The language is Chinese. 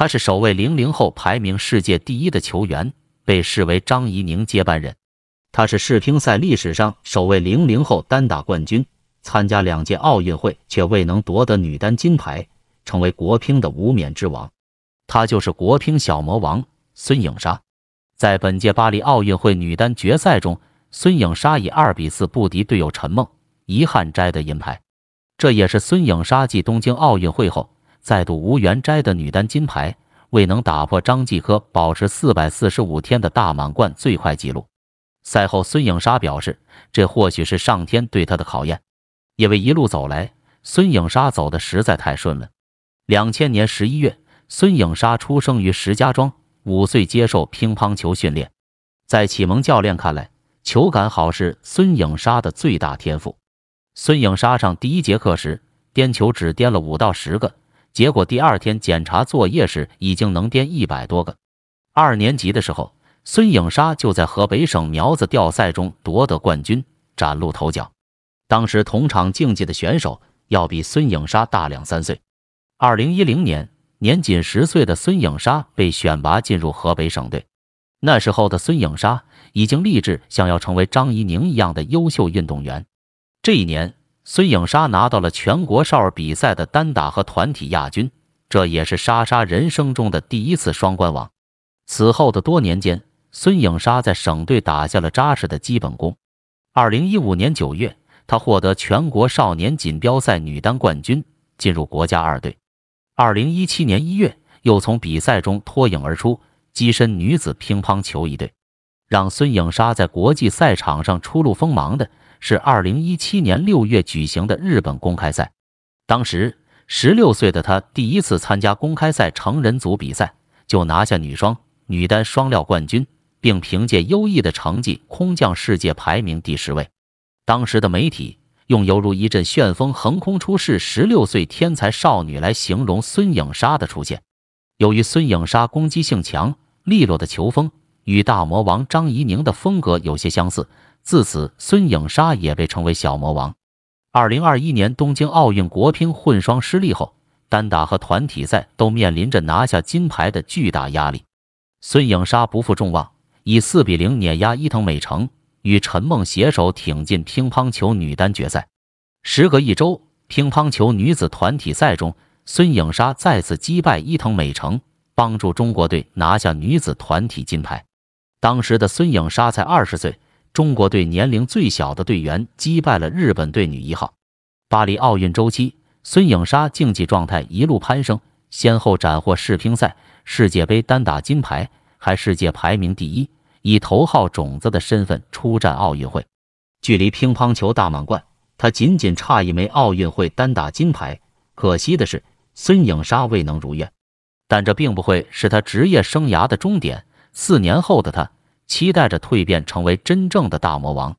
他是首位零零后排名世界第一的球员，被视为张怡宁接班人。他是世乒赛历史上首位零零后单打冠军，参加两届奥运会却未能夺得女单金牌，成为国乒的无冕之王。他就是国乒小魔王孙颖莎。在本届巴黎奥运会女单决赛中，孙颖莎以二比四不敌队友陈梦，遗憾摘得银牌。这也是孙颖莎继东京奥运会后。再度无缘摘得女单金牌，未能打破张继科保持四百四十五天的大满贯最快纪录。赛后，孙颖莎表示，这或许是上天对她的考验，因为一路走来，孙颖莎走的实在太顺了。两千年十一月，孙颖莎出生于石家庄，五岁接受乒乓球训练。在启蒙教练看来，球感好是孙颖莎的最大天赋。孙颖莎上第一节课时，颠球只颠了五到十个。结果第二天检查作业时，已经能颠一百多个。二年级的时候，孙颖莎就在河北省苗子吊赛中夺得冠军，崭露头角。当时同场竞技的选手要比孙颖莎大两三岁。二零一零年，年仅十岁的孙颖莎被选拔进入河北省队。那时候的孙颖莎已经立志想要成为张怡宁一样的优秀运动员。这一年。孙颖莎拿到了全国少儿比赛的单打和团体亚军，这也是莎莎人生中的第一次双冠王。此后的多年间，孙颖莎在省队打下了扎实的基本功。二零一五年九月，她获得全国少年锦标赛女单冠军，进入国家二队。二零一七年一月，又从比赛中脱颖而出，跻身女子乒乓球一队，让孙颖莎在国际赛场上初露锋芒的。是二零一七年六月举行的日本公开赛，当时十六岁的她第一次参加公开赛成人组比赛，就拿下女双、女单双料冠军，并凭借优异的成绩空降世界排名第十位。当时的媒体用“犹如一阵旋风横空出世，十六岁天才少女”来形容孙颖莎的出现。由于孙颖莎攻击性强、利落的球风，与大魔王张怡宁的风格有些相似。自此，孙颖莎也被称为“小魔王”。二零二一年东京奥运国乒混双失利后，单打和团体赛都面临着拿下金牌的巨大压力。孙颖莎不负众望，以四比零碾压伊藤美诚，与陈梦携手挺进乒乓球女单决赛。时隔一周，乒乓球女子团体赛中，孙颖莎再次击败伊藤美诚，帮助中国队拿下女子团体金牌。当时的孙颖莎才二十岁。中国队年龄最小的队员击败了日本队女一号。巴黎奥运周期，孙颖莎竞技状态一路攀升，先后斩获世乒赛、世界杯单打金牌，还世界排名第一，以头号种子的身份出战奥运会。距离乒乓球大满贯，她仅仅差一枚奥运会单打金牌。可惜的是，孙颖莎未能如愿。但这并不会是她职业生涯的终点。四年后的她。期待着蜕变，成为真正的大魔王。